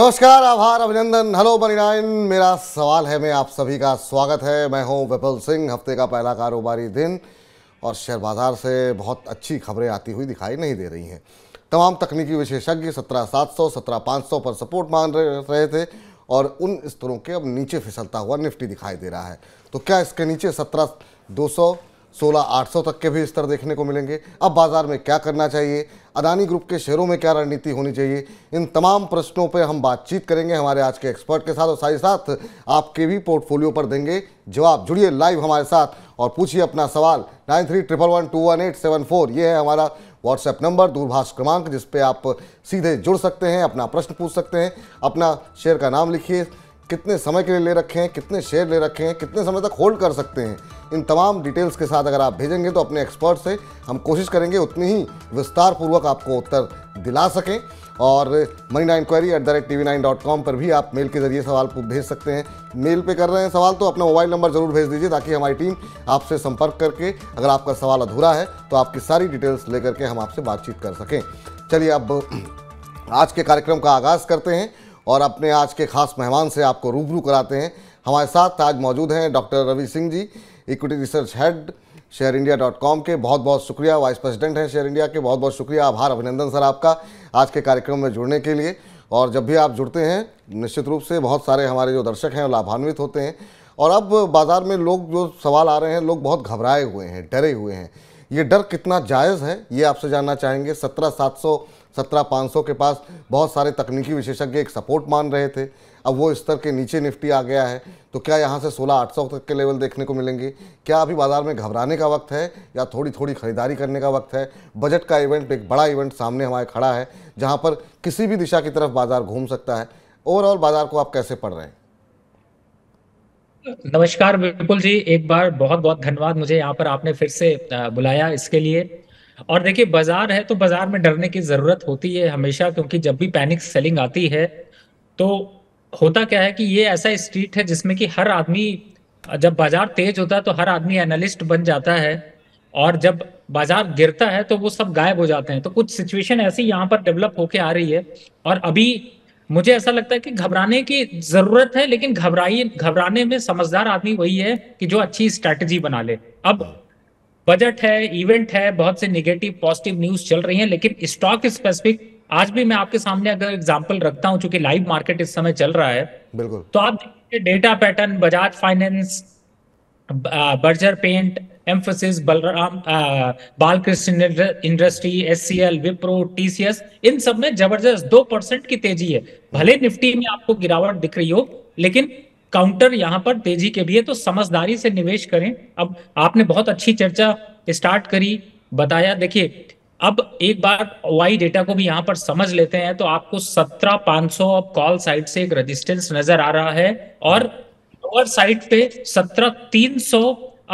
नमस्कार आभार अभिनंदन हेलो बनिनायन मेरा सवाल है मैं आप सभी का स्वागत है मैं हूं विपुल सिंह हफ्ते का पहला कारोबारी दिन और शेयर बाज़ार से बहुत अच्छी खबरें आती हुई दिखाई नहीं दे रही हैं तमाम तकनीकी विशेषज्ञ सत्रह सात सौ सत्रह पाँच सौ पर सपोर्ट मांग रहे थे और उन स्तरों के अब नीचे फिसलता हुआ निफ्टी दिखाई दे रहा है तो क्या इसके नीचे सत्रह दो सौ सोलह आठ सौ तक के भी स्तर देखने को मिलेंगे अब बाज़ार में क्या करना चाहिए अदानी ग्रुप के शेयरों में क्या रणनीति होनी चाहिए इन तमाम प्रश्नों पर हम बातचीत करेंगे हमारे आज के एक्सपर्ट के साथ और साथ ही साथ आपके भी पोर्टफोलियो पर देंगे जवाब जुड़िए लाइव हमारे साथ और पूछिए अपना सवाल nine three triple one two one eight seven four ये है हमारा व्हाट्सएप नंबर दूरभाष क्रमांक जिस आप सीधे जुड़ सकते हैं अपना प्रश्न पूछ सकते हैं अपना शेयर का नाम लिखिए कितने समय के लिए ले रखे हैं कितने शेयर ले रखे हैं कितने समय तक होल्ड कर सकते हैं इन तमाम डिटेल्स के साथ अगर आप भेजेंगे तो अपने एक्सपर्ट से हम कोशिश करेंगे उतनी ही विस्तारपूर्वक आपको उत्तर दिला सकें और money nine inquiry at the rate TV nine dot डॉट कॉम पर भी आप मेल के जरिए सवाल भेज सकते हैं मेल पे कर रहे हैं सवाल तो अपना मोबाइल नंबर ज़रूर भेज दीजिए ताकि हमारी टीम आपसे संपर्क करके अगर आपका सवाल अधूरा है तो आपकी सारी डिटेल्स लेकर के हम आपसे बातचीत कर सकें चलिए अब आज के कार्यक्रम का आगाज़ करते हैं और अपने आज के खास मेहमान से आपको रूबरू कराते हैं हमारे साथ आज मौजूद हैं doctor Ravi Singh ji equity research head share India dot com के बहुत बहुत शुक्रिया वाइस प्रेसिडेंट हैं शेयर इंडिया के बहुत बहुत शुक्रिया आभार अभिनंदन सर आपका आज के कार्यक्रम में जुड़ने के लिए और जब भी आप जुड़ते हैं निश्चित रूप से बहुत सारे हमारे जो दर्शक हैं लाभान्वित होते हैं और अब बाज़ार में लोग जो सवाल आ रहे हैं लोग बहुत घबराए हुए हैं डरे हुए हैं ये डर कितना जायज़ है ये आपसे जानना चाहेंगे सत्रह सात सौ सत्रह पाँच सौ के पास बहुत सारे तकनीकी विशेषज्ञ एक सपोर्ट मान रहे थे अब वो स्तर के नीचे निफ्टी आ गया है तो क्या यहाँ से सोलह आठ सौ तक के लेवल देखने को मिलेंगे क्या अभी बाज़ार में घबराने का वक्त है या थोड़ी थोड़ी खरीदारी करने का वक्त है बजट का इवेंट एक बड़ा इवेंट सामने हमारे खड़ा है जहाँ पर किसी भी दिशा की तरफ बाज़ार घूम सकता है ओवरऑल बाज़ार को आप कैसे पढ़ रहे हैं नमस्कार बिल्कुल जी एक बार बहुत बहुत धन्यवाद मुझे यहाँ पर आपने फिर से बुलाया इसके लिए और देखिए बाजार है तो बाजार में डरने की जरूरत होती है हमेशा क्योंकि जब भी पैनिक सेलिंग आती है तो होता क्या है कि ये ऐसा स्ट्रीट है जिसमें कि हर आदमी जब बाजार तेज होता है तो हर आदमी एनालिस्ट बन जाता है और जब बाजार गिरता है तो वो सब गायब हो जाते हैं तो कुछ सिचुएशन ऐसी यहाँ पर डेवलप होके आ रही है और अभी मुझे ऐसा लगता है कि घबराने की जरूरत है लेकिन घबराई घबराने में समझदार आदमी वही है कि जो अच्छी स्ट्रैटेजी बना ले अब बजट है इवेंट है बहुत से निगेटिव पॉजिटिव न्यूज चल रही है लेकिन स्टॉक स्पेसिफिक आज भी मैं आपके सामने अगर एग्जाम्पल रखता हूँ चूंकि लाइव मार्केट इस समय चल रहा है बिल्कुल तो आप देखिए data pattern Bajaj finance Berger paint Mphasis Balram Balkrishna industry S C L Wipro TCS इन सब में जबरदस्त दो परसेंट की तेजी है भले निफ्टी में आपको गिरावट दिख रही हो लेकिन काउंटर यहाँ पर तेजी के भी है तो समझदारी से निवेश करें अब आपने बहुत अच्छी चर्चा स्टार्ट करी बताया देखिए अब एक बार वाई डेटा को भी यहाँ पर समझ लेते हैं तो आपको सत्रह पांच सौ अब कॉल साइट से एक रेजिस्टेंस नजर आ रहा है और लोअर साइट पे सत्रह तीन सौ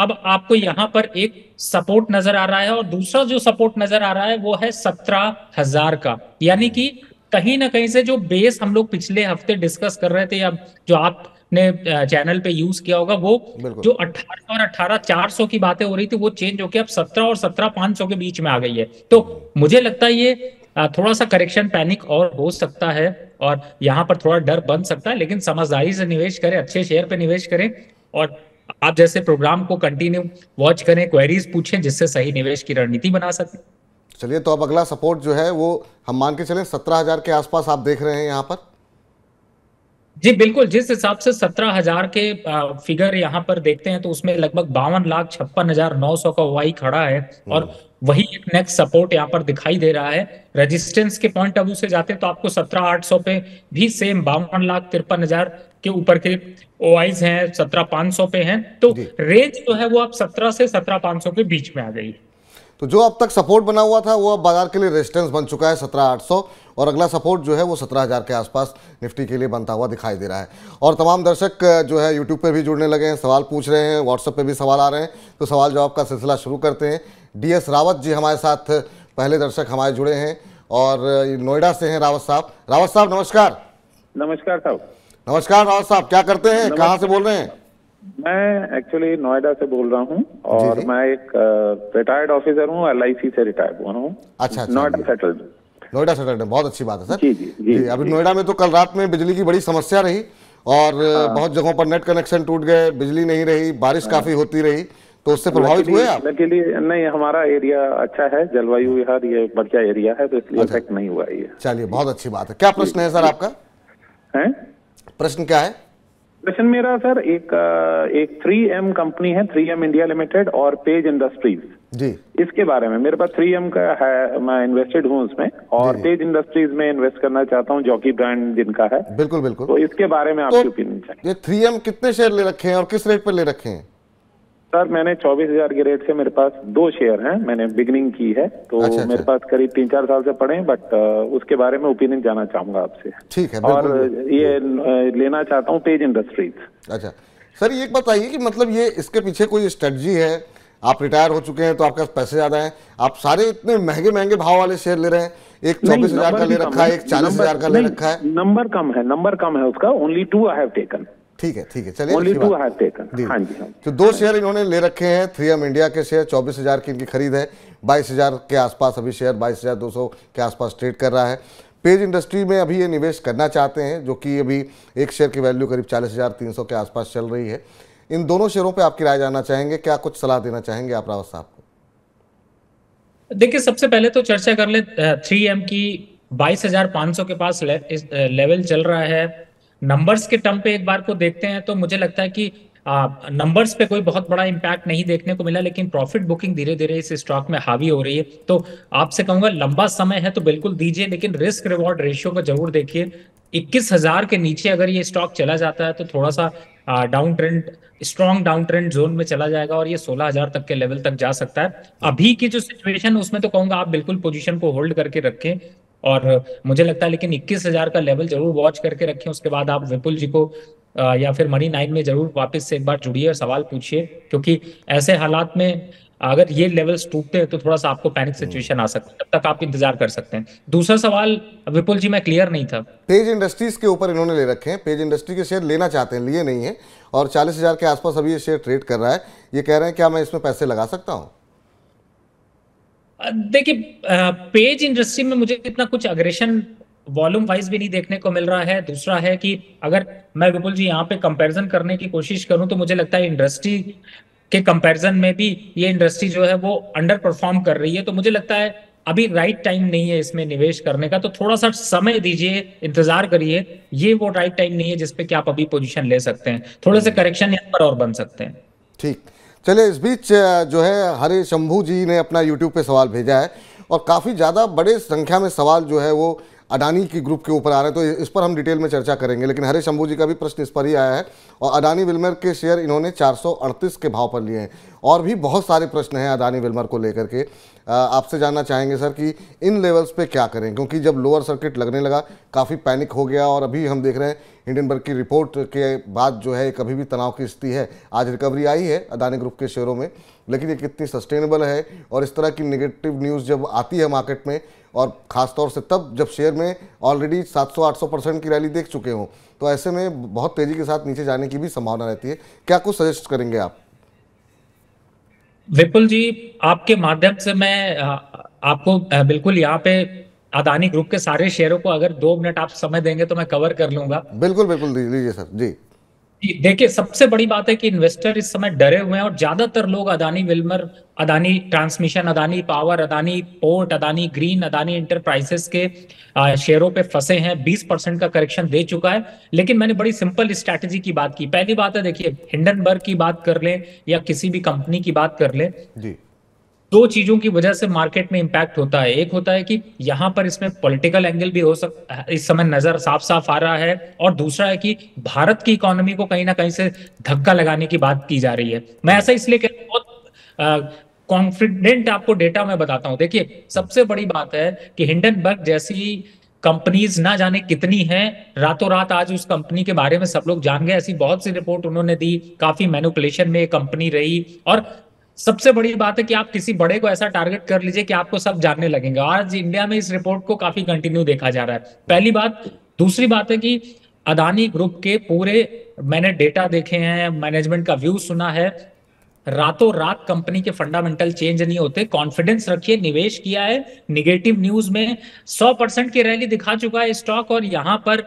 अब आपको यहाँ पर एक सपोर्ट नजर आ रहा है और दूसरा जो सपोर्ट नजर आ रहा है वो है सत्रह हजार का यानी कि कहीं ना कहीं से जो बेस हम लोग पिछले हफ्ते डिस्कस कर रहे थे या जो आप ने चैनल पे यूज किया होगा वो जो 18 और 18 400 की बातें हो रही थी वो चेंज होके अब 17 और 17 500 के बीच में आ गई है तो मुझे लगता है ये थोड़ा सा करेक्शन पैनिक और हो सकता है और यहाँ पर थोड़ा डर बन सकता है लेकिन समझदारी से निवेश करें अच्छे शेयर पे निवेश करें और आप जैसे प्रोग्राम को कंटिन्यू वॉच करें क्वेरीज पूछें जिससे सही निवेश की रणनीति बना सकें चलिए तो अब अगला सपोर्ट जो है वो हम मान के चले सत्रह हजार के आसपास आप देख रहे हैं यहाँ पर जी बिल्कुल जिस हिसाब से सत्रह हजार के फिगर यहाँ पर देखते हैं तो उसमें लगभग बावन लाख छप्पन हजार नौ सौ का वाई खड़ा है और वही एक नेक्स्ट सपोर्ट यहाँ पर दिखाई दे रहा है रेजिस्टेंस के पॉइंट अब से जाते हैं तो आपको सत्रह आठ सौ पे भी सेम बावन लाख तिरपन हजार के ऊपर के ओआईज हैं सत्रह पांच सौ पे हैं तो रेंज जो है वो आप सत्रह से सत्रह पांच सौ के बीच में आ गई है तो जो अब तक सपोर्ट बना हुआ था वो अब बाजार के लिए रेजिस्टेंस बन चुका है सत्रह आठ सौ और अगला सपोर्ट जो है वो सत्रह हज़ार के आसपास निफ्टी के लिए बनता हुआ दिखाई दे रहा है और तमाम दर्शक जो है यूट्यूब पर भी जुड़ने लगे हैं सवाल पूछ रहे हैं व्हाट्सएप पर भी सवाल आ रहे हैं तो सवाल जवाब का सिलसिला शुरू करते हैं डी एस रावत जी हमारे साथ पहले दर्शक हमारे जुड़े हैं और नोएडा से हैं रावत साहब रावत साहब नमस्कार नमस्कार साहब नमस्कार रावत साहब क्या करते हैं कहाँ से बोल रहे हैं मैं एक्चुअली नोएडा से बोल रहा हूँ और मैं एक रिटायर्ड ऑफिसर हूँ एल से रिटायर्ड हुआ हूँ अच्छा, अच्छा। नोएडा सेटल्ड नोएडा सेटल्ड बहुत अच्छी बात है सर जी जी जी, अभी नोएडा में तो कल रात में बिजली की बड़ी समस्या रही और आ, हाँ। बहुत जगहों पर नेट कनेक्शन टूट गए बिजली नहीं रही बारिश हाँ। काफी होती रही तो उससे प्रभावित हुए आप लिए नहीं हमारा एरिया अच्छा है जलवायु विहार ये बढ़िया एरिया है तो इसलिए इफेक्ट अच्छा। नहीं हुआ ये चलिए बहुत अच्छी बात है क्या प्रश्न है सर आपका है प्रश्न क्या है क्वेश्चन मेरा सर एक एक थ्री एम कंपनी है थ्री एम इंडिया लिमिटेड और पेज इंडस्ट्रीज जी इसके बारे में मेरे पास थ्री एम का है मैं इन्वेस्टेड हूँ उसमें और पेज इंडस्ट्रीज में इन्वेस्ट करना चाहता हूँ जॉकी ब्रांड जिनका है बिल्कुल बिल्कुल तो इसके बारे में आपकी ओपिनियन तो चाहिए थ्री एम कितने शेयर ले रखे हैं और किस रेट पर ले रखे हैं सर मैंने चौबीस हजार के रेट से मेरे पास दो शेयर हैं मैंने बिगनिंग की है तो अच्छा, मेरे अच्छा। पास करीब तीन चार साल से पड़े हैं बट उसके बारे में ओपिनियन जानना चाहूंगा आपसे ठीक है और ये लेना चाहता हूँ पेज इंडस्ट्रीज अच्छा सर ये बताइए कि मतलब ये इसके पीछे कोई स्ट्रेटजी है आप रिटायर हो चुके हैं तो आपके पास पैसे ज्यादा हैं आप सारे इतने महंगे महंगे भाव वाले शेयर ले रहे हैं एक चौबीस हजार का ले रखा है एक चालीस हजार का ले रखा है नंबर कम है नंबर कम है उसका only two I have taken ठीक है ठीक है चलिए हाँ, हाँ जी तो दो शेयर इन्होंने ले रखे हैं थ्री एम इंडिया के शेयर चौबीस हज़ार की इनकी खरीद है बाईस हज़ार के आसपास अभी शेयर बाईस हज़ार दो सौ के आसपास ट्रेड कर रहा है पेज इंडस्ट्री में अभी ये निवेश करना चाहते हैं जो कि अभी एक शेयर की वैल्यू करीब चालीस हज़ार तीन सौ के आसपास चल रही है इन दोनों शेयरों पर आपकी राय जानना चाहेंगे क्या कुछ सलाह देना चाहेंगे आप रावत साहब को देखिए सबसे पहले तो चर्चा कर ले थ्री की बाईस के पास लेवल चल रहा है नंबर्स के टर्म पे एक बार को देखते हैं तो मुझे लगता है कि नंबर्स पे कोई बहुत बड़ा इम्पैक्ट नहीं देखने को मिला लेकिन प्रॉफिट बुकिंग धीरे धीरे इस स्टॉक में हावी हो रही है तो आपसे कहूंगा लंबा समय है तो बिल्कुल दीजिए लेकिन रिस्क रिवॉर्ड रेशियो को जरूर देखिए इक्कीस हजार के नीचे अगर ये स्टॉक चला जाता है तो थोड़ा सा down trend strong down trend zone में चला जाएगा और ये सोलह तक के लेवल तक जा सकता है अभी की जो सिचुएशन उसमें तो कहूंगा आप बिल्कुल पोजिशन को होल्ड करके रखें और मुझे लगता है लेकिन इक्कीस हजार का लेवल जरूर वॉच करके रखें उसके बाद आप विपुल जी को या फिर मनी नाइन में जरूर वापस से एक बार जुड़िए और सवाल पूछिए क्योंकि ऐसे हालात में अगर ये लेवल्स टूटते हैं तो थोड़ा सा आपको पैनिक सिचुएशन हम्म। आ सकता है तब तक आप इंतजार कर सकते हैं दूसरा सवाल विपुल जी मैं क्लियर नहीं था पेज इंडस्ट्रीज के ऊपर इन्होंने ले रखे हैं पेज इंडस्ट्री के शेयर लेना चाहते हैं लिए नहीं है और चालीस हजार के आसपास अभी ये शेयर ट्रेड कर रहा है ये कह रहे हैं क्या मैं इसमें पैसे लगा सकता हूँ देखिए पेज इंडस्ट्री में मुझे इतना कुछ अग्रेशन वॉल्यूम वाइज भी नहीं देखने को मिल रहा है दूसरा है कि अगर मैं विपुल जी यहाँ पे कंपैरिजन करने की कोशिश करूं तो मुझे लगता है इंडस्ट्री के कंपैरिजन में भी ये इंडस्ट्री जो है वो अंडर परफॉर्म कर रही है तो मुझे लगता है अभी राइट टाइम नहीं है इसमें निवेश करने का तो थोड़ा सा समय दीजिए इंतजार करिए ये वो राइट टाइम नहीं है जिसपे कि आप अभी पोजिशन ले सकते हैं थोड़े से करेक्शन हम्म। यहाँ पर और बन सकते हैं ठीक चलिए इस बीच जो है हरे शंभू जी ने अपना यूट्यूब पे सवाल भेजा है और काफ़ी ज़्यादा बड़े संख्या में सवाल जो है वो अडानी की ग्रुप के ऊपर आ रहे हैं तो इस पर हम डिटेल में चर्चा करेंगे लेकिन हरे शंभू जी का भी प्रश्न इस पर ही आया है और अडानी विल्मर के शेयर इन्होंने चार के भाव पर लिए हैं और भी बहुत सारे प्रश्न हैं अडानी विल्मर को लेकर के आपसे जानना चाहेंगे सर कि इन लेवल्स पे क्या करें क्योंकि जब लोअर सर्किट लगने लगा काफ़ी पैनिक हो गया और अभी हम देख रहे हैं बर्ग की रिपोर्ट के बाद जो है कभी भी तनाव की स्थिति है आज रिकवरी आई है अदानी ग्रुप के शेयरों में लेकिन ये कितनी सस्टेनेबल है और इस तरह की निगेटिव न्यूज़ जब आती है मार्केट में और ख़ासतौर से तब जब शेयर में ऑलरेडी 700-800 परसेंट की रैली देख चुके हों तो ऐसे में बहुत तेज़ी के साथ नीचे जाने की भी संभावना रहती है क्या कुछ सजेस्ट करेंगे आप विपुल जी आपके माध्यम से मैं आपको बिल्कुल यहाँ पे अदानी ग्रुप के सारे शेयरों को अगर दो मिनट आप समय देंगे तो मैं कवर कर लूंगा बिल्कुल बिल्कुल लीजिए सर जी देखिए सबसे बड़ी बात है कि इन्वेस्टर इस समय डरे हुए हैं और ज्यादातर लोग Adani Wilmar Adani transmission Adani power Adani port Adani green Adani enterprises के शेयरों पे फंसे हैं 20 परसेंट का करेक्शन दे चुका है लेकिन मैंने बड़ी सिंपल स्ट्रैटेजी की बात की पहली बात है देखिए हिंडनबर्ग की बात कर लें या किसी भी कंपनी की बात कर लें दो चीजों की वजह से मार्केट में इम्पैक्ट होता है एक होता है कि यहाँ पर इसमें पॉलिटिकल एंगल भी हो सकता इस समय नजर साफ साफ आ रहा है और दूसरा है कि भारत की इकोनॉमी को कहीं ना कहीं से धक्का लगाने की बात की जा रही है मैं ऐसा इसलिए कह बहुत कॉन्फिडेंट आपको डेटा मैं बताता हूँ देखिए सबसे बड़ी बात है कि हिंडनबर्ग जैसी कंपनीज ना जाने कितनी हैं रातों रात आज उस कंपनी के बारे में सब लोग जान गए ऐसी बहुत सी रिपोर्ट उन्होंने दी काफी मैनुपुलेशन में कंपनी रही और सबसे बड़ी बात है कि आप किसी बड़े को ऐसा टारगेट कर लीजिए कि आपको सब जानने लगेंगे आज इंडिया में इस रिपोर्ट को काफी कंटिन्यू देखा जा रहा है पहली बात दूसरी बात है कि अदानी ग्रुप के पूरे मैंने डेटा देखे हैं मैनेजमेंट का व्यू सुना है रातों रात कंपनी के फंडामेंटल चेंज नहीं होते कॉन्फिडेंस रखिए निवेश किया है निगेटिव न्यूज में 100 परसेंट की रैली दिखा चुका है स्टॉक और यहाँ पर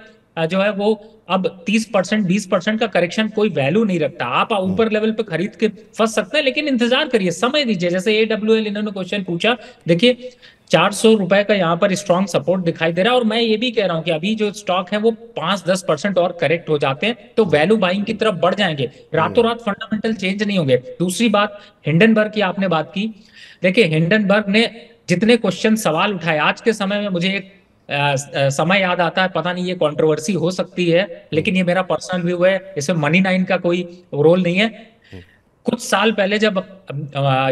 जो है वो अब 30 परसेंट बीस परसेंट का करेक्शन कोई वैल्यू नहीं रखता आप ऊपर हम्म। लेवल पे खरीद के फंस सकते हैं लेकिन इंतजार करिए समय दीजिए जैसे एडब्ल्यू एल इन्होंने क्वेश्चन पूछा देखिए चार सौ रुपए का यहाँ पर स्ट्रॉन्ग सपोर्ट दिखाई दे रहा है और मैं ये भी कह रहा हूँ कि अभी जो स्टॉक है वो पांच दस परसेंट और करेक्ट हो जाते हैं तो वैल्यू हम्म। बाइंग की तरफ बढ़ जाएंगे रातों हम्म। रात फंडामेंटल चेंज नहीं होंगे दूसरी बात हिंडनबर्ग की आपने बात की देखिए हिंडनबर्ग ने जितने क्वेश्चन सवाल उठाए आज के समय में मुझे एक समय याद आता है पता नहीं ये कंट्रोवर्सी हो सकती है लेकिन ये मेरा पर्सनल व्यू है इसमें मनी नाइन का कोई रोल नहीं है हम्म। कुछ साल पहले जब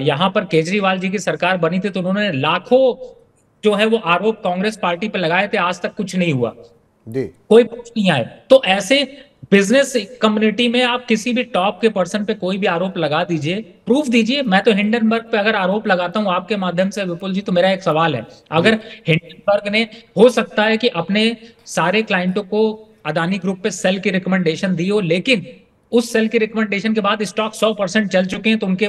यहाँ पर केजरीवाल जी की सरकार बनी थी तो उन्होंने लाखों जो है वो आरोप कांग्रेस पार्टी पर लगाए थे आज तक कुछ नहीं हुआ कोई कुछ नहीं आए तो ऐसे बिजनेस कम्युनिटी में आप किसी भी टॉप के पर्सन पे कोई भी आरोप लगा दीजिए प्रूफ दीजिए मैं तो हिंडनबर्ग पे अगर आरोप लगाता हूँ आपके माध्यम से विपुल जी तो मेरा एक सवाल है अगर हिंडनबर्ग ने हो सकता है कि अपने सारे क्लाइंटों को अदानी ग्रुप पे सेल की रिकमेंडेशन दी हो लेकिन उस सेल की रिकमेंडेशन के बाद स्टॉक सौ परसेंट चल चुके हैं तो उनके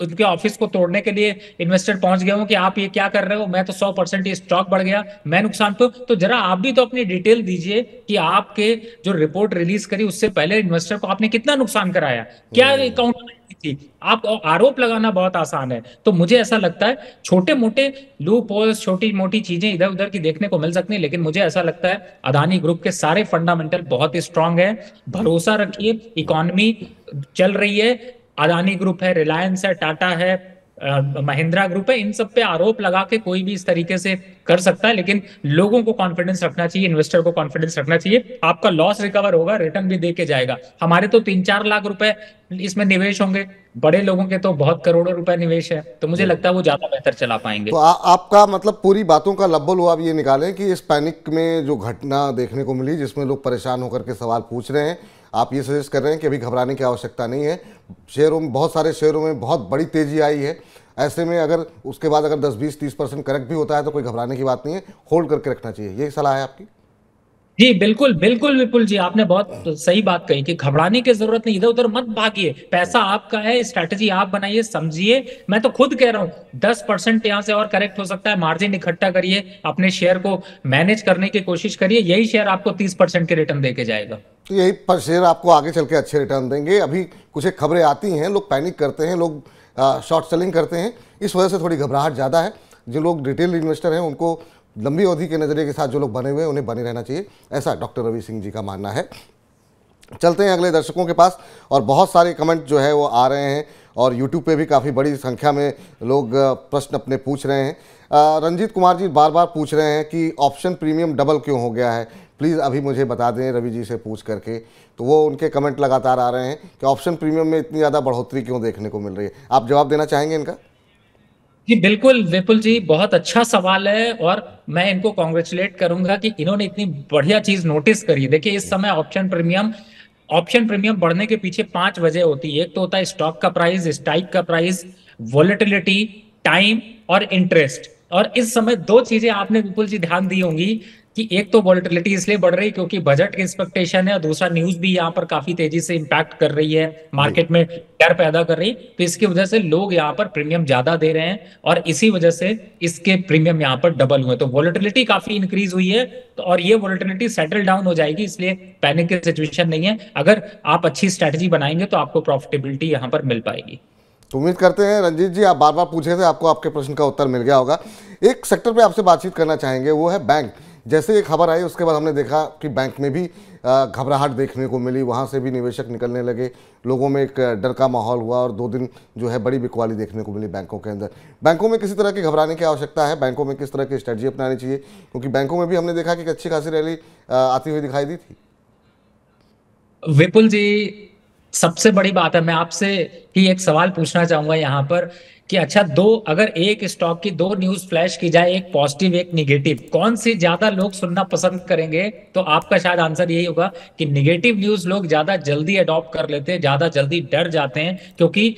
उनके ऑफिस को तोड़ने के लिए इन्वेस्टर पहुंच गए हो कि आप ये क्या कर रहे हो मैं तो 100 परसेंट ये स्टॉक बढ़ गया मैं नुकसान पे तो जरा आप भी तो अपनी डिटेल दीजिए कि आपके जो रिपोर्ट रिलीज करी उससे पहले इन्वेस्टर को आपने कितना नुकसान कराया क्या अकाउंट हम्म। थी आप आरोप लगाना बहुत आसान है तो मुझे ऐसा लगता है छोटे मोटे लूप होल्स छोटी मोटी चीजें इधर उधर की देखने को मिल सकती है लेकिन मुझे ऐसा लगता है अदानी ग्रुप के सारे फंडामेंटल बहुत ही स्ट्रांग है भरोसा रखिए इकोनॉमी चल रही है अदानी ग्रुप है रिलायंस है टाटा है महिंद्रा ग्रुप है इन सब पे आरोप लगा के कोई भी इस तरीके से कर सकता है लेकिन लोगों को कॉन्फिडेंस रखना चाहिए इन्वेस्टर को कॉन्फिडेंस रखना चाहिए आपका लॉस रिकवर होगा रिटर्न भी दे के जाएगा हमारे तो तीन चार लाख रुपए इसमें निवेश होंगे बड़े लोगों के तो बहुत करोड़ों रुपए निवेश है तो मुझे लगता है वो ज्यादा बेहतर चला पाएंगे तो आ, आपका मतलब पूरी बातों का लब्बल वो आप ये निकालें कि इस पैनिक में जो घटना देखने को मिली जिसमें लोग परेशान होकर के सवाल पूछ रहे हैं आप ये सजेस्ट कर रहे हैं कि अभी घबराने की आवश्यकता नहीं है शेयरों में बहुत सारे शेयरों में बहुत बड़ी तेज़ी आई है ऐसे में अगर उसके बाद अगर 10 20 30 परसेंट करेक्ट भी होता है तो कोई घबराने की बात नहीं है होल्ड करके रखना चाहिए यही सलाह है आपकी जी बिल्कुल बिल्कुल विपुल जी आपने बहुत सही बात कही कि घबराने की जरूरत नहीं इधर उधर मत भागिए पैसा आपका है स्ट्रेटजी आप बनाइए समझिए मैं तो खुद कह रहा हूँ दस परसेंट यहाँ से और करेक्ट हो सकता है मार्जिन इकट्ठा करिए अपने शेयर को मैनेज करने की कोशिश करिए यही शेयर आपको तीस परसेंट के रिटर्न देके जाएगा तो यही शेयर आपको आगे चल के अच्छे रिटर्न देंगे अभी कुछ खबरें आती हैं लोग पैनिक करते हैं लोग शॉर्ट सेलिंग करते हैं इस वजह से थोड़ी घबराहट ज़्यादा है जो लोग रिटेल इन्वेस्टर हैं उनको लंबी अवधि के नज़रिए के साथ जो लोग बने हुए हैं उन्हें बने रहना चाहिए ऐसा डॉक्टर रवि सिंह जी का मानना है चलते हैं अगले दर्शकों के पास और बहुत सारे कमेंट जो है वो आ रहे हैं और यूट्यूब पे भी काफ़ी बड़ी संख्या में लोग प्रश्न अपने पूछ रहे हैं रंजीत कुमार जी बार बार पूछ रहे हैं कि ऑप्शन प्रीमियम डबल क्यों हो गया है प्लीज़ अभी मुझे बता दें रवि जी से पूछ करके तो वो उनके कमेंट लगातार आ रहे हैं कि ऑप्शन प्रीमियम में इतनी ज़्यादा बढ़ोतरी क्यों देखने को मिल रही है आप जवाब देना चाहेंगे इनका जी बिल्कुल विपुल जी बहुत अच्छा सवाल है और मैं इनको कॉन्ग्रेचुलेट करूंगा कि इन्होंने इतनी बढ़िया चीज नोटिस करी देखिए इस समय ऑप्शन प्रीमियम ऑप्शन प्रीमियम बढ़ने के पीछे पांच वजह होती है एक तो होता है स्टॉक का प्राइस स्टाइक का प्राइस वॉलिटिलिटी टाइम और इंटरेस्ट और इस समय दो चीजें आपने विपुल जी ध्यान दी होंगी कि एक तो वॉलिटिलिटी इसलिए बढ़ रही है क्योंकि बजट एक्सपेक्टेशन है और दूसरा न्यूज भी यहाँ पर काफी तेजी से इम्पैक्ट कर रही है मार्केट में डर पैदा कर रही तो इसकी वजह से लोग यहाँ पर प्रीमियम ज्यादा दे रहे हैं और इसी वजह से इसके प्रीमियम यहाँ पर डबल हुए तो वॉलिटिलिटी काफी इंक्रीज हुई है तो और ये वॉलिटिलिटी सेटल डाउन हो जाएगी इसलिए पैनिक की सिचुएशन नहीं है अगर आप अच्छी स्ट्रेटेजी बनाएंगे तो आपको प्रॉफिटेबिलिटी यहाँ पर मिल पाएगी तो उम्मीद करते हैं रंजीत जी आप बार बार पूछे थे आपको आपके प्रश्न का उत्तर मिल गया होगा एक सेक्टर पर आपसे बातचीत करना चाहेंगे वो है बैंक जैसे ये खबर आई उसके बाद हमने देखा कि बैंक में भी घबराहट देखने को मिली वहाँ से भी निवेशक निकलने लगे लोगों में एक डर का माहौल हुआ और दो दिन जो है बड़ी बिकवाली देखने को मिली बैंकों के अंदर बैंकों में किसी तरह की घबराने की आवश्यकता है बैंकों में किस तरह की स्ट्रेटजी अपनानी चाहिए क्योंकि बैंकों में भी हमने देखा कि अच्छी खासी रैली आती हुई दिखाई दी थी विपुल जी सबसे बड़ी बात है मैं आपसे ही एक सवाल पूछना चाहूंगा यहाँ पर कि अच्छा दो अगर एक स्टॉक की दो न्यूज फ्लैश की जाए एक पॉजिटिव एक निगेटिव कौन सी ज्यादा लोग सुनना पसंद करेंगे तो आपका शायद आंसर यही होगा कि निगेटिव न्यूज लोग ज्यादा जल्दी अडॉप्ट कर लेते हैं ज्यादा जल्दी डर जाते हैं क्योंकि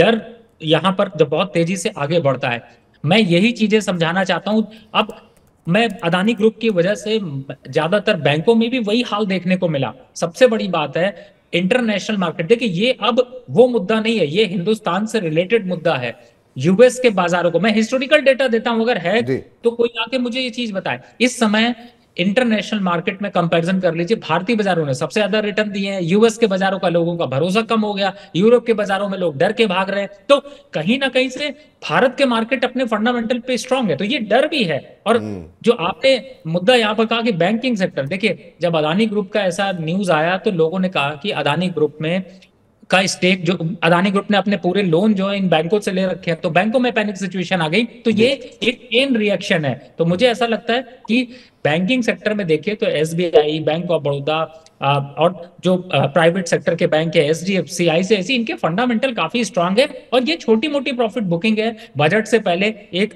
डर यहाँ पर जो बहुत तेजी से आगे बढ़ता है मैं यही चीजें समझाना चाहता हूँ अब मैं अदानी ग्रुप की वजह से ज्यादातर बैंकों में भी वही हाल देखने को मिला सबसे बड़ी बात है इंटरनेशनल मार्केट देखिए ये अब वो मुद्दा नहीं है ये हिंदुस्तान से रिलेटेड मुद्दा है यूएस के बाजारों को मैं हिस्टोरिकल डेटा देता हूं अगर है तो कोई आके मुझे ये चीज बताए इस समय इंटरनेशनल मार्केट में कंपैरिजन कर लीजिए भारतीय बाजारों ने सबसे ज्यादा रिटर्न दिए हैं यूएस के बाजारों का लोगों का भरोसा कम हो गया यूरोप के बाजारों में लोग डर के भाग रहे हैं तो कहीं ना कहीं से भारत के मार्केट अपने फंडामेंटल पे स्ट्रांग है तो ये डर भी है और हम्म। जो आपने मुद्दा यहाँ पर कहा कि बैंकिंग सेक्टर देखिए जब अदानी ग्रुप का ऐसा न्यूज आया तो लोगों ने कहा कि अदानी ग्रुप में का स्टेक जो अदानी ग्रुप ने अपने पूरे लोन जो है इन बैंकों से ले रखे हैं तो बैंकों में पैनिक सिचुएशन आ गई तो ये एक चेन रिएक्शन है तो मुझे ऐसा लगता है कि बैंकिंग सेक्टर में देखिए तो S bank of Baroda Uh, और जो प्राइवेट uh, सेक्टर के बैंक है S D F C I C I C इनके फंडामेंटल काफी स्ट्रांग है और ये छोटी मोटी प्रॉफिट बुकिंग है बजट से पहले एक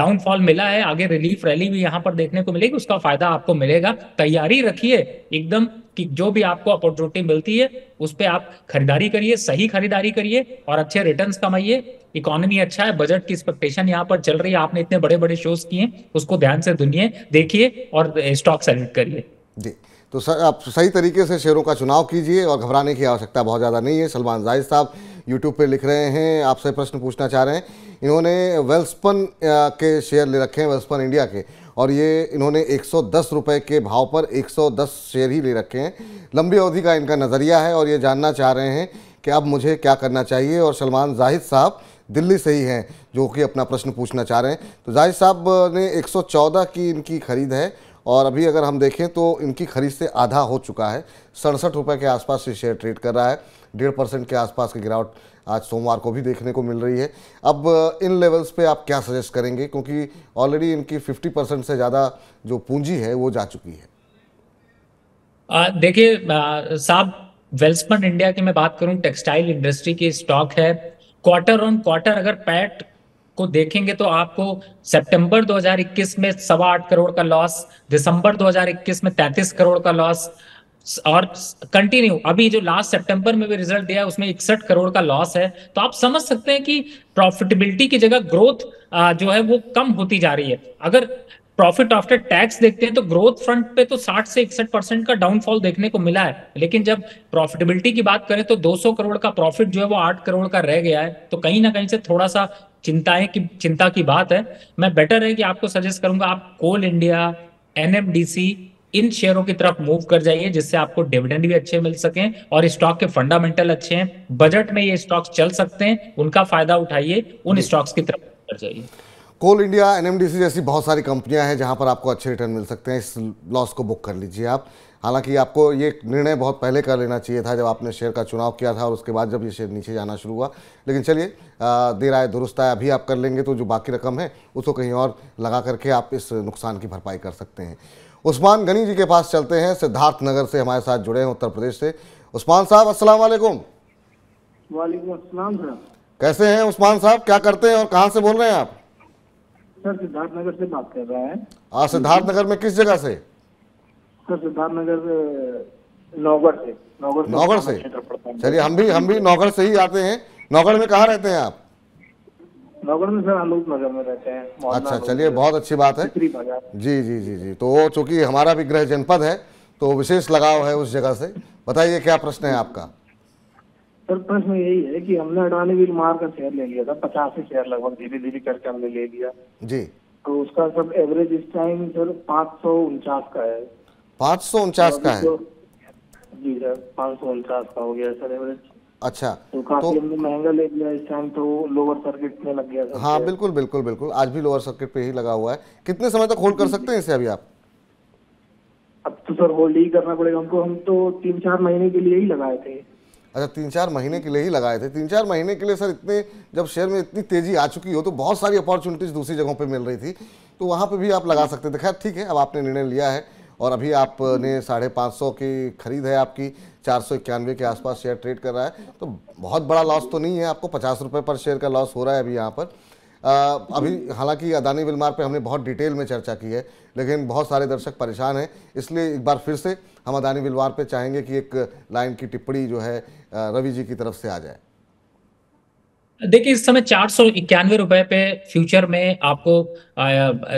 डाउनफॉल uh, मिला है आगे रिलीफ रैली भी यहाँ पर देखने को मिलेगी उसका फायदा आपको मिलेगा तैयारी रखिए एकदम कि जो भी आपको अपॉर्चुनिटी मिलती है उस पर आप खरीदारी करिए सही खरीदारी करिए और अच्छे रिटर्न कमाइए इकोनॉमी अच्छा है बजट की एक्सपेक्टेशन यहाँ पर चल रही है आपने इतने बड़े बड़े शोज किए उसको ध्यान से दुनिया देखिए और स्टॉक सेलेक्ट करिए तो सर आप सही तरीके से शेयरों का चुनाव कीजिए और घबराने की आवश्यकता बहुत ज़्यादा नहीं है सलमान जाहिद साहब यूट्यूब पर लिख रहे हैं आपसे प्रश्न पूछना चाह रहे हैं इन्होंने वेल्सपन के शेयर ले रखे हैं वेल्सपन इंडिया के और ये इन्होंने एक सौ के भाव पर 110 शेयर ही ले रखे हैं लंबी अवधि का इनका नज़रिया है और ये जानना चाह रहे हैं कि अब मुझे क्या करना चाहिए और सलमान जाहिद साहब दिल्ली से ही हैं जो कि अपना प्रश्न पूछना चाह रहे हैं तो जाहिद साहब ने 114 की इनकी खरीद है और अभी अगर हम देखें तो इनकी खरीद से आधा हो चुका है सड़सठ रुपये के आसपास ये शेयर ट्रेड कर रहा है डेढ़ परसेंट के आसपास की गिरावट आज सोमवार को भी देखने को मिल रही है अब इन लेवल्स पे आप क्या सजेस्ट करेंगे क्योंकि ऑलरेडी इनकी 50 परसेंट से ज़्यादा जो पूंजी है वो जा चुकी है देखिए साहब वेल्समन इंडिया की मैं बात करूँ टेक्सटाइल इंडस्ट्री की स्टॉक है क्वार्टर ऑन क्वार्टर अगर पैट को देखेंगे तो आपको सितंबर 2021 में सवा आठ करोड़ का लॉस दिसंबर 2021 में 33 करोड़ का लॉस और कंटिन्यू अभी जो लास्ट सितंबर में भी रिजल्ट दिया उसमें इकसठ करोड़ का लॉस है तो आप समझ सकते हैं कि प्रॉफिटेबिलिटी की जगह ग्रोथ जो है वो कम होती जा रही है अगर प्रॉफिट आफ्टर टैक्स देखते हैं तो ग्रोथ फ्रंट पे तो 60 से इकसठ परसेंट का डाउनफॉल देखने को मिला है लेकिन जब प्रॉफिटेबिलिटी की बात करें तो 200 करोड़ का प्रॉफिट जो है वो 8 करोड़ का रह गया है तो कहीं ना कहीं से थोड़ा सा चिंताएं की चिंता की बात है मैं बेटर है कि आपको सजेस्ट करूंगा आप कोल इंडिया एनएमडीसी इन शेयरों की तरफ मूव कर जाइए जिससे आपको डिविडेंड भी अच्छे मिल सके और स्टॉक के फंडामेंटल अच्छे हैं बजट में ये स्टॉक्स चल सकते हैं उनका फायदा उठाइए उन स्टॉक्स की तरफ कर जाइए कोल इंडिया एनएमडीसी जैसी बहुत सारी कंपनियां हैं जहां पर आपको अच्छे रिटर्न मिल सकते हैं इस लॉस को बुक कर लीजिए आप हालांकि आपको ये निर्णय बहुत पहले कर लेना चाहिए था जब आपने शेयर का चुनाव किया था और उसके बाद जब ये शेयर नीचे जाना शुरू हुआ लेकिन चलिए देर आए दुरुस्त आए अभी आप कर लेंगे तो जो बाकी रकम है उसको कहीं और लगा करके आप इस नुकसान की भरपाई कर सकते हैं उस्मान गनी जी के पास चलते हैं सिद्धार्थ नगर से हमारे साथ जुड़े हैं उत्तर प्रदेश से उस्मान साहब असल वालेकुम वालेकुम सर कैसे हैं उस्मान साहब क्या करते हैं और कहाँ से बोल रहे हैं आप सर सिद्धार्थ नगर से बात कर रहा है हाँ सिद्धार्थ नगर में किस जगह से सर सिद्धार्थ नगर नौगढ़ से नौगढ़ नौगढ़ से चलिए हम भी हम भी नौगढ़ से ही आते हैं नौगढ़ में कहाँ रहते हैं आप नौगढ़ में सर आलोक नगर में रहते हैं अच्छा चलिए बहुत अच्छी बात है जी जी जी जी तो चूंकि हमारा भी गृह जनपद है तो विशेष लगाव है उस जगह से बताइए क्या प्रश्न है आपका सर प्रश्न यही है कि हमने अडानी विल मार का शेयर ले लिया था पचासी शेयर लगभग धीरे धीरे करके हमने ले लिया जी तो उसका सब एवरेज इस टाइम सर पाँच सौ उनचास का है पाँच सौ उनचास तो का है तो जी सर पाँच सौ उनचास का हो गया सर एवरेज अच्छा तो काफी तो, महंगा ले लिया इस टाइम तो लोअर सर्किट में लग गया हाँ बिल्कुल बिल्कुल बिल्कुल आज भी लोअर सर्किट पे ही लगा हुआ है कितने समय तक होल्ड कर सकते हैं इसे अभी आप अब तो सर होल्ड ही करना पड़ेगा हमको हम तो तीन चार महीने के लिए ही लगाए थे अच्छा तीन चार महीने के लिए ही लगाए थे तीन चार महीने के लिए सर इतने जब शेयर में इतनी तेज़ी आ चुकी हो तो बहुत सारी अपॉर्चुनिटीज़ दूसरी जगहों पर मिल रही थी तो वहाँ पर भी आप लगा सकते थे खैर ठीक है अब आपने निर्णय लिया है और अभी आपने साढ़े पाँच सौ की खरीद है आपकी चार सौ इक्यानवे के आसपास शेयर ट्रेड कर रहा है तो बहुत बड़ा लॉस तो नहीं है आपको पचास रुपये पर शेयर का लॉस हो रहा है अभी यहाँ पर अभी हालांकि अदानी विलमार पे हमने बहुत डिटेल में चर्चा की है लेकिन बहुत सारे दर्शक परेशान हैं इसलिए एक बार फिर से हम अदानी बिलवार पे चाहेंगे कि एक लाइन की टिप्पणी जो है रवि जी की तरफ से आ जाए देखिए इस समय चार सौ इक्यानवे रुपए पे फ्यूचर में आपको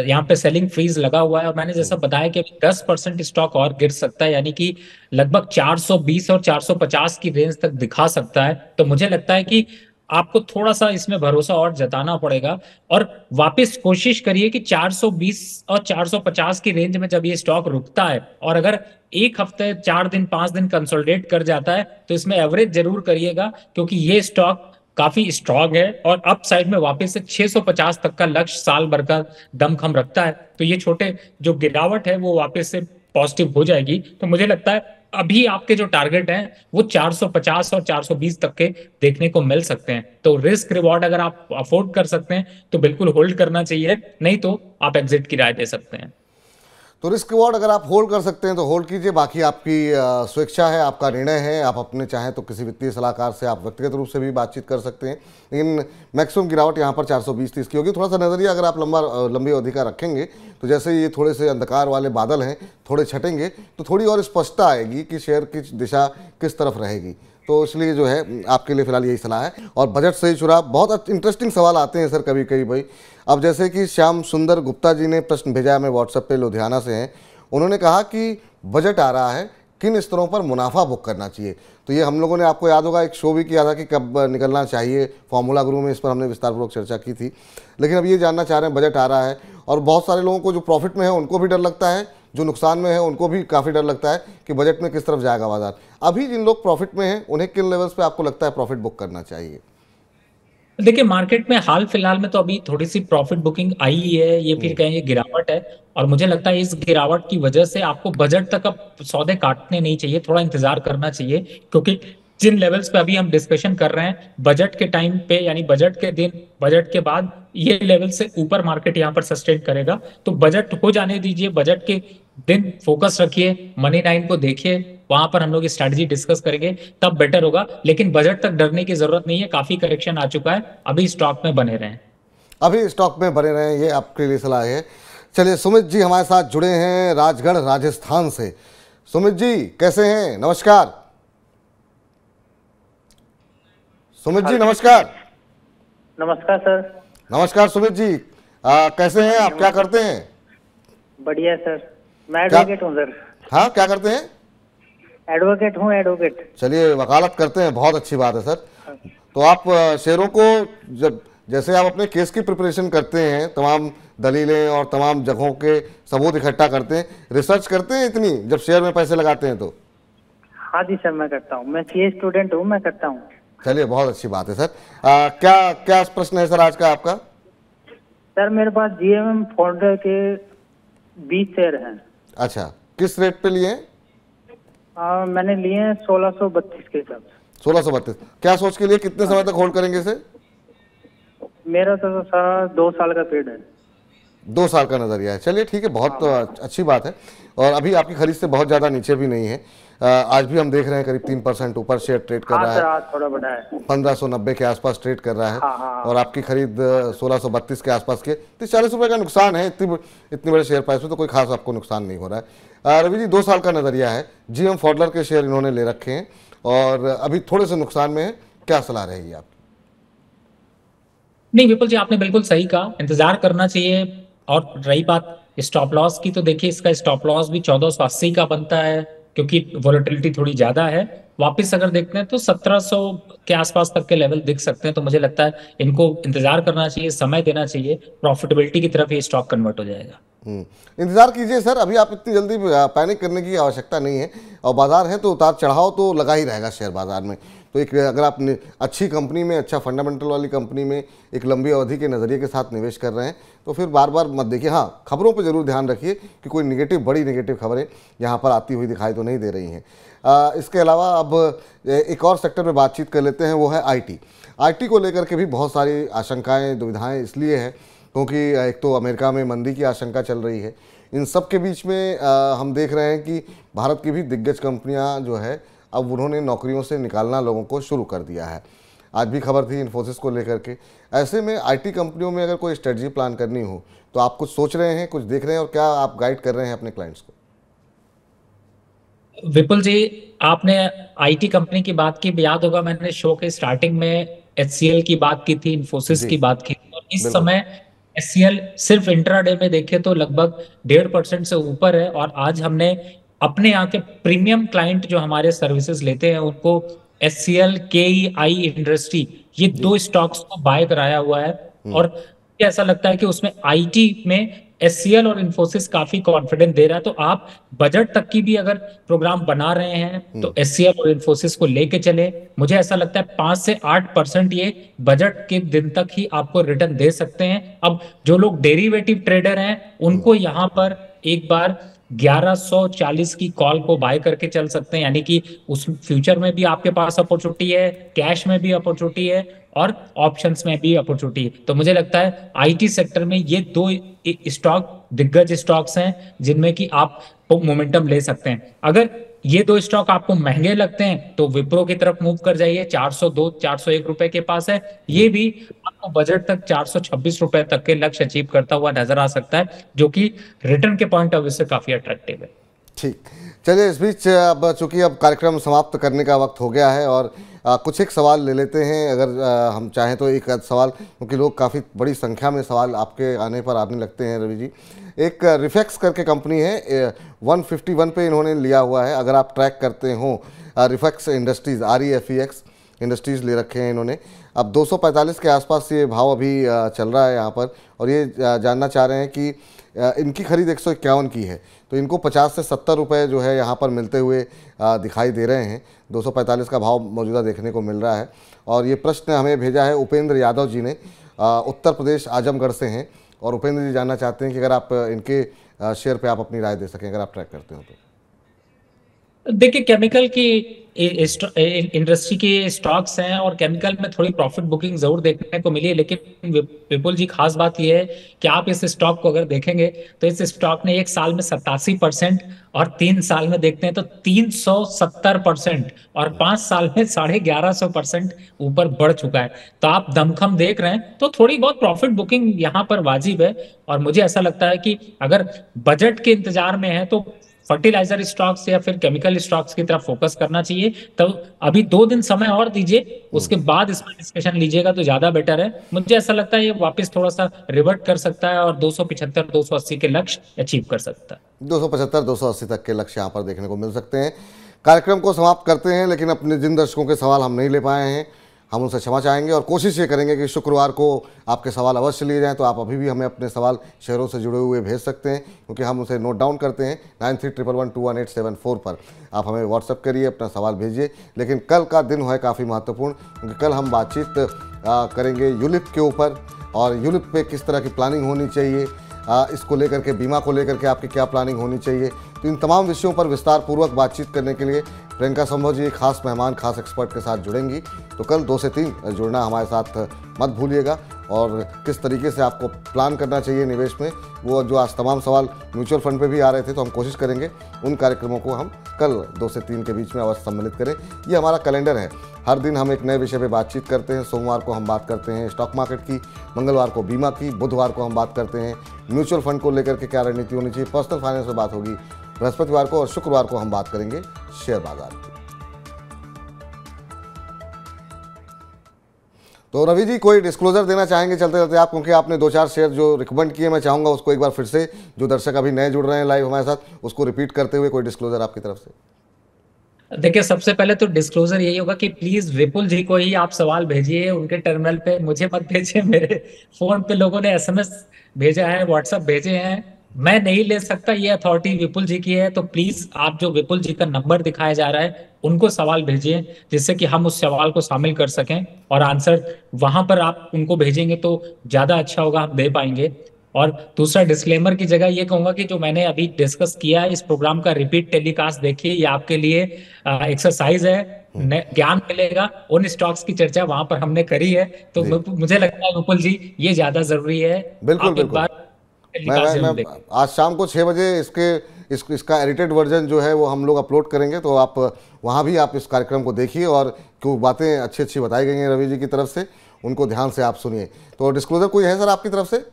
यहाँ पे सेलिंग फ्रीज लगा हुआ है और मैंने जैसा बताया कि अभी दस परसेंट स्टॉक और गिर सकता है यानी कि लगभग 420 और 450 की रेंज तक दिखा सकता है तो मुझे लगता है कि आपको थोड़ा सा इसमें भरोसा और जताना पड़ेगा और वापस कोशिश करिए कि 420 और 450 की रेंज में जब ये स्टॉक रुकता है और अगर एक हफ्ते चार दिन पांच दिन कंसोलिडेट कर जाता है तो इसमें एवरेज जरूर करिएगा क्योंकि ये स्टॉक काफी स्ट्रांग है और अप साइड में वापस से 650 तक का लक्ष्य साल भर का दमखम रखता है तो ये छोटे जो गिरावट है वो वापस से पॉजिटिव हो जाएगी तो मुझे लगता है अभी आपके जो टारगेट हैं वो 450 और 420 तक के देखने को मिल सकते हैं तो रिस्क रिवॉर्ड अगर आप अफोर्ड कर सकते हैं तो बिल्कुल होल्ड करना चाहिए नहीं तो आप एग्जिट की राय दे सकते हैं तो रिस्क रिवॉर्ड अगर आप होल्ड कर सकते हैं तो होल्ड कीजिए बाकी आपकी स्वेच्छा है आपका निर्णय है आप अपने चाहें तो किसी वित्तीय सलाहकार से आप व्यक्तिगत रूप से भी बातचीत कर सकते हैं लेकिन मैक्सिमम गिरावट यहाँ पर 420 तीस की होगी थोड़ा सा नज़रिया अगर आप लंबा लंबी अवधि का रखेंगे तो जैसे ये थोड़े से अंधकार वाले बादल हैं थोड़े छटेंगे तो थोड़ी और स्पष्टता आएगी कि शेयर की दिशा किस तरफ रहेगी तो इसलिए जो है आपके लिए फिलहाल यही सलाह है और बजट सही चुरा बहुत इंटरेस्टिंग सवाल आते हैं सर कभी कभी भाई अब जैसे कि श्याम सुंदर गुप्ता जी ने प्रश्न भेजा हमें व्हाट्सएप पे लुधियाना से हैं उन्होंने कहा कि बजट आ रहा है किन स्तरों पर मुनाफा बुक करना चाहिए तो ये हम लोगों ने आपको याद होगा एक शो भी किया था कि कब निकलना चाहिए फॉर्मूला गुरु में इस पर हमने विस्तारपूर्वक चर्चा की थी लेकिन अब ये जानना चाह रहे हैं बजट आ रहा है और बहुत सारे लोगों को जो प्रॉफिट में है उनको भी डर लगता है जो नुकसान में है उनको भी काफ़ी डर लगता है कि बजट में किस तरफ जाएगा बाजार अभी जिन लोग प्रॉफिट में हैं उन्हें किन लेवल्स पे आपको लगता है प्रॉफिट बुक करना चाहिए देखिए मार्केट में हाल फिलहाल में तो अभी थोड़ी सी प्रॉफिट बुकिंग आई ही है ये फिर हम्म। कहें ये गिरावट है और मुझे लगता है इस गिरावट की वजह से आपको बजट तक अब सौदे काटने नहीं चाहिए थोड़ा इंतजार करना चाहिए क्योंकि जिन लेवल्स पे अभी हम डिस्कशन कर रहे हैं बजट के टाइम पे यानी बजट के दिन बजट के बाद ये लेवल से ऊपर मार्केट यहाँ पर सस्टेन करेगा तो बजट हो जाने दीजिए बजट के दिन फोकस रखिए मनी नाइन को देखिए वहां पर हम लोग स्ट्रेटजी डिस्कस करेंगे तब बेटर होगा लेकिन बजट तक डरने की जरूरत नहीं है काफी करेक्शन आ चुका है अभी स्टॉक में बने रहें अभी स्टॉक में बने रहें ये आपके लिए सलाह है चलिए सुमित जी हमारे साथ जुड़े हैं राजगढ़ राजस्थान से सुमित जी कैसे हैं नमस्कार सुमित जी नमस्कार नमस्कार सर नमस्कार सुमित जी आ, कैसे हैं आप क्या करते हैं बढ़िया सर हूँ हाँ क्या करते हैं एडवोकेट हूँ एडवोकेट चलिए वकालत करते हैं बहुत अच्छी बात है सर हाँ। तो आप शेरों को जब जैसे आप अपने केस की प्रिपरेशन करते हैं तमाम दलीलें और तमाम जगहों के सबूत इकट्ठा करते हैं रिसर्च करते हैं इतनी जब शेयर में पैसे लगाते हैं तो हाँ जी सर मैं करता हूँ मैं सी स्टूडेंट हूँ मैं करता हूँ चलिए बहुत अच्छी बात है सर आ, क्या क्या प्रश्न है सर आज का आपका सर मेरे पास जीएमएम फोल्डर के बीस शेयर है अच्छा किस रेट पे लिए मैंने लिए हैं सोलह सौ बत्तीस के हिसाब से सोलह सौ बत्तीस क्या सोच के लिए कितने समय तक होल्ड करेंगे इसे मेरा तो सर दो साल का पेड़ है दो साल का नजरिया है चलिए ठीक है बहुत हाँ। अच्छी बात है और अभी आपकी खरीद से बहुत ज़्यादा नीचे भी नहीं है आज भी हम देख रहे हैं करीब तीन परसेंट ऊपर शेयर ट्रेड कर हाँ रहा है पंद्रह सौ नब्बे के आसपास ट्रेड कर रहा है हाँ, हाँ, और आपकी खरीद सोलह सौ बत्तीस के आसपास के तीस चालीस रुपए का नुकसान है इतनी इतने बड़े शेयर प्राइस में तो कोई खास आपको नुकसान नहीं हो रहा है रवि जी दो साल का नजरिया है जी एम फॉडलर के शेयर इन्होंने ले रखे हैं और अभी थोड़े से नुकसान में है क्या सलाह रहेगी आप नहीं विपुल जी आपने बिल्कुल सही कहा इंतजार करना चाहिए और रही बात स्टॉप लॉस की तो देखिए इसका स्टॉप लॉस भी अस्सी का बनता है क्योंकि वॉलिटिलिटी थोड़ी ज्यादा है वापस अगर देखते हैं तो 1700 के आसपास तक के लेवल दिख सकते हैं तो मुझे लगता है इनको इंतजार करना चाहिए समय देना चाहिए प्रॉफिटेबिलिटी की तरफ ये स्टॉक कन्वर्ट हो जाएगा हम्म, इंतजार कीजिए सर अभी आप इतनी जल्दी पैनिक करने की आवश्यकता नहीं है और बाजार है तो उतार चढ़ाव तो लगा ही रहेगा शेयर बाजार में तो एक अगर आप अच्छी कंपनी में अच्छा फंडामेंटल वाली कंपनी में एक लंबी अवधि के नज़रिए के साथ निवेश कर रहे हैं तो फिर बार बार मत देखिए हाँ खबरों पर ज़रूर ध्यान रखिए कि कोई निगेटिव बड़ी निगेटिव खबरें यहाँ पर आती हुई दिखाई तो नहीं दे रही हैं इसके अलावा अब एक और सेक्टर में बातचीत कर लेते हैं वो है आईटी आईटी को लेकर के भी बहुत सारी आशंकाएँ दुविधाएँ इसलिए हैं क्योंकि एक तो अमेरिका में मंदी की आशंका चल रही है इन सब के बीच में हम देख रहे हैं कि भारत की भी दिग्गज कंपनियां जो है अब उन्होंने नौकरियों से निकालना लोगों को शुरू कर दिया है आज भी खबर थी इन्फोसिस को लेकर के ऐसे में आईटी कंपनियों में अगर कोई स्ट्रेटजी प्लान करनी हो तो आप कुछ सोच रहे हैं कुछ देख रहे हैं और क्या आप गाइड कर रहे हैं अपने क्लाइंट्स को विपुल जी आपने आईटी कंपनी की बात की याद होगा मैंने शो के स्टार्टिंग में एच की बात की थी इन्फोसिस की बात की और इस समय एच सिर्फ इंट्राडे में देखे तो लगभग डेढ़ परसेंट से ऊपर है और आज हमने अपने यहाँ के प्रीमियम क्लाइंट जो हमारे सर्विसेज लेते हैं उनको एस सी एल के आई इंडस्ट्री ये दो स्टॉक्स को बाय कराया हुआ है हम्म। और ऐसा लगता है कि उसमें आईटी में एस सी एल और इन्फोसिस काफी कॉन्फिडेंट दे रहा है तो आप बजट तक की भी अगर प्रोग्राम बना रहे हैं हम्म। तो एस सी एल और इन्फोसिस को लेके चले मुझे ऐसा लगता है पांच से आठ परसेंट ये बजट के दिन तक ही आपको रिटर्न दे सकते हैं अब जो लोग डेरिवेटिव ट्रेडर हैं हम्म। उनको यहाँ पर एक बार 1140 की कॉल को बाय करके चल सकते हैं यानी कि उस फ्यूचर में भी आपके पास अपॉर्चुनिटी है कैश में भी अपॉर्चुनिटी है और ऑप्शंस में भी अपॉर्चुनिटी है तो मुझे लगता है आईटी सेक्टर में ये दो स्टॉक दिग्गज स्टॉक्स हैं जिनमें कि आप मोमेंटम ले सकते हैं अगर ये दो स्टॉक आपको महंगे लगते हैं तो विप्रो की तरफ मूव कर जाइए 402 401 रुपए के पास है ये भी आपको बजट तक 426 रुपए तक के लक्ष्य अचीव करता हुआ नजर आ सकता है जो कि रिटर्न के पॉइंट ऑफ व्यू से काफी अट्रैक्टिव है ठीक चलिए इस बीच अब चूंकि अब कार्यक्रम समाप्त करने का वक्त हो गया है और आ, कुछ एक सवाल ले लेते हैं अगर आ, हम चाहें तो एक सवाल क्योंकि लोग काफ़ी बड़ी संख्या में सवाल आपके आने पर आने लगते हैं रवि जी एक रिफेक्स करके कंपनी है 151 पे इन्होंने लिया हुआ है अगर आप ट्रैक करते हो Refex industries R E F E X industries ले रखे हैं इन्होंने अब 245 के आसपास ये भाव अभी चल रहा है यहाँ पर और ये जानना चाह रहे हैं कि इनकी खरीद एक की है तो इनको 50 से 70 रुपए जो है यहाँ पर मिलते हुए दिखाई दे रहे हैं 245 का भाव मौजूदा देखने को मिल रहा है और ये प्रश्न हमें भेजा है उपेंद्र यादव जी ने उत्तर प्रदेश आजमगढ़ से हैं और उपेंद्र जी जानना चाहते हैं कि अगर आप इनके शेयर पे आप अपनी राय दे सकें अगर आप ट्रैक करते हो तो देखिए केमिकल की इंडस्ट्री के स्टॉक्स हैं और केमिकल में थोड़ी प्रॉफिट बुकिंग जरूर देखने को मिली है लेकिन विपुल जी खास बात यह है कि आप इस स्टॉक को अगर देखेंगे तो इस स्टॉक ने एक साल में सतासी परसेंट और तीन साल में देखते हैं तो तीन सौ सत्तर परसेंट और पांच साल में साढ़े ग्यारह सौ परसेंट ऊपर बढ़ चुका है तो आप दमखम देख रहे हैं तो थोड़ी बहुत प्रॉफिट बुकिंग यहाँ पर वाजिब है और मुझे ऐसा लगता है कि अगर बजट के इंतजार में है तो फर्टिलाइजर स्टॉक्स या फिर केमिकल स्टॉक्स की तरफ फोकस करना चाहिए तो अभी दो दिन समय और दीजिए हम्म। उसके बाद इसमें डिस्कशन लीजिएगा तो ज्यादा बेटर है मुझे ऐसा लगता है ये वापस थोड़ा सा रिवर्ट कर सकता है और दो सौ के लक्ष्य अचीव कर सकता है दो सौ तक के लक्ष्य यहाँ पर देखने को मिल सकते हैं कार्यक्रम को समाप्त करते हैं लेकिन अपने जिन दर्शकों के सवाल हम नहीं ले पाए हैं हम उनसे क्षमा चाहेंगे और कोशिश ये करेंगे कि शुक्रवार को आपके सवाल अवश्य लिए जाएँ तो आप अभी भी हमें अपने सवाल शहरों से जुड़े हुए भेज सकते हैं क्योंकि हम उसे नोट डाउन करते हैं nine three triple one two one eight seven four पर आप हमें व्हाट्सअप करिए अपना सवाल भेजिए लेकिन कल का दिन है काफ़ी महत्वपूर्ण क्योंकि कल हम बातचीत करेंगे यूलिप के ऊपर और यूलिप पर किस तरह की प्लानिंग होनी चाहिए आ, इसको लेकर के बीमा को लेकर के आपकी क्या प्लानिंग होनी चाहिए तो इन तमाम विषयों पर विस्तार पूर्वक बातचीत करने के लिए प्रियंका संभव जी खास मेहमान खास एक्सपर्ट के साथ जुड़ेंगी तो कल दो से तीन जुड़ना हमारे साथ मत भूलिएगा और किस तरीके से आपको प्लान करना चाहिए निवेश में वो जो आज तमाम सवाल म्यूचुअल फंड पे भी आ रहे थे तो हम कोशिश करेंगे उन कार्यक्रमों को हम कल दो से तीन के बीच में अवश्य सम्मिलित करें ये हमारा कैलेंडर है हर दिन हम एक नए विषय पे बातचीत करते हैं सोमवार को हम बात करते हैं स्टॉक मार्केट की मंगलवार को बीमा की बुधवार को हम बात करते हैं म्यूचुअल फंड को लेकर के क्या रणनीति होनी चाहिए पर्सनल फाइनेंस में बात होगी बृहस्पतिवार को और शुक्रवार को हम बात करेंगे शेयर बाजार की तो रवि जी कोई डिस्क्लोजर देना चाहेंगे चलते चलते आप क्योंकि आपने दो चार शेयर जो रिकमेंड किए मैं चाहूंगा उसको एक बार फिर से जो दर्शक अभी नए जुड़ रहे हैं लाइव हमारे साथ उसको रिपीट करते हुए कोई डिस्क्लोजर आपकी तरफ से देखिए सबसे पहले तो डिस्क्लोजर यही होगा कि प्लीज विपुल जी को ही आप सवाल भेजिए उनके टर्मिनल पे मुझे मत भेजिए मेरे फोन पे लोगों ने एसएमएस भेजा है व्हाट्सएप भेजे हैं मैं नहीं ले सकता ये अथॉरिटी विपुल जी की है तो प्लीज आप जो विपुल जी का नंबर दिखाया जा रहा है उनको सवाल भेजिए जिससे कि हम उस सवाल को शामिल कर सकें और आंसर वहां पर आप उनको भेजेंगे तो ज्यादा अच्छा होगा हम दे पाएंगे और दूसरा डिस्क्लेमर की जगह ये कहूंगा कि जो मैंने अभी डिस्कस किया है इस प्रोग्राम का रिपीट टेलीकास्ट देखिए ये आपके लिए एक्सरसाइज है हम्म। ज्ञान मिलेगा उन स्टॉक्स की चर्चा वहां पर हमने करी है तो मुझे लगता है विपुल जी ये ज्यादा जरूरी है बिल्कुल, बिल्कुल। मैं, मैं, मैं आज शाम को छः बजे इसके इस, इसका एडिटेड वर्जन जो है वो हम लोग अपलोड करेंगे तो आप वहाँ भी आप इस कार्यक्रम को देखिए और क्यों बातें अच्छी अच्छी बताई गई हैं रवि जी की तरफ से उनको ध्यान से आप सुनिए तो डिस्क्लोजर कोई है सर आपकी तरफ से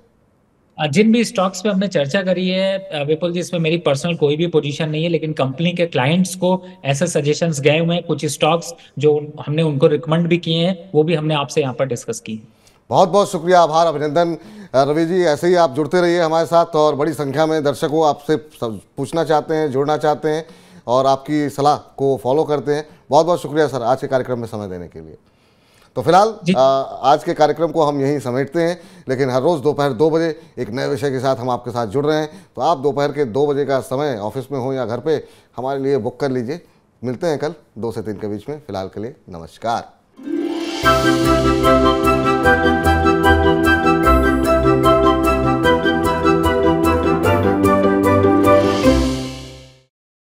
जिन भी स्टॉक्स पे हमने चर्चा करी है विपुल जी इसमें मेरी पर्सनल कोई भी पोजीशन नहीं है लेकिन कंपनी के क्लाइंट्स को ऐसे सजेशंस गए हुए हैं कुछ स्टॉक्स जो हमने उनको रिकमेंड भी किए हैं वो भी हमने आपसे यहाँ पर डिस्कस की बहुत बहुत शुक्रिया आभार अभिनंदन रवि जी ऐसे ही आप जुड़ते रहिए हमारे साथ और बड़ी संख्या में दर्शकों आपसे पूछना चाहते हैं जुड़ना चाहते हैं और आपकी सलाह को फॉलो करते हैं बहुत बहुत शुक्रिया सर आज के कार्यक्रम में समय देने के लिए तो फिलहाल आज के कार्यक्रम को हम यहीं समेटते हैं लेकिन हर रोज़ दोपहर दो बजे एक नए विषय के साथ हम आपके साथ जुड़ रहे हैं तो आप दोपहर के दो बजे का समय ऑफिस में हो या घर पर हमारे लिए बुक कर लीजिए मिलते हैं कल दो से तीन के बीच में फिलहाल के लिए नमस्कार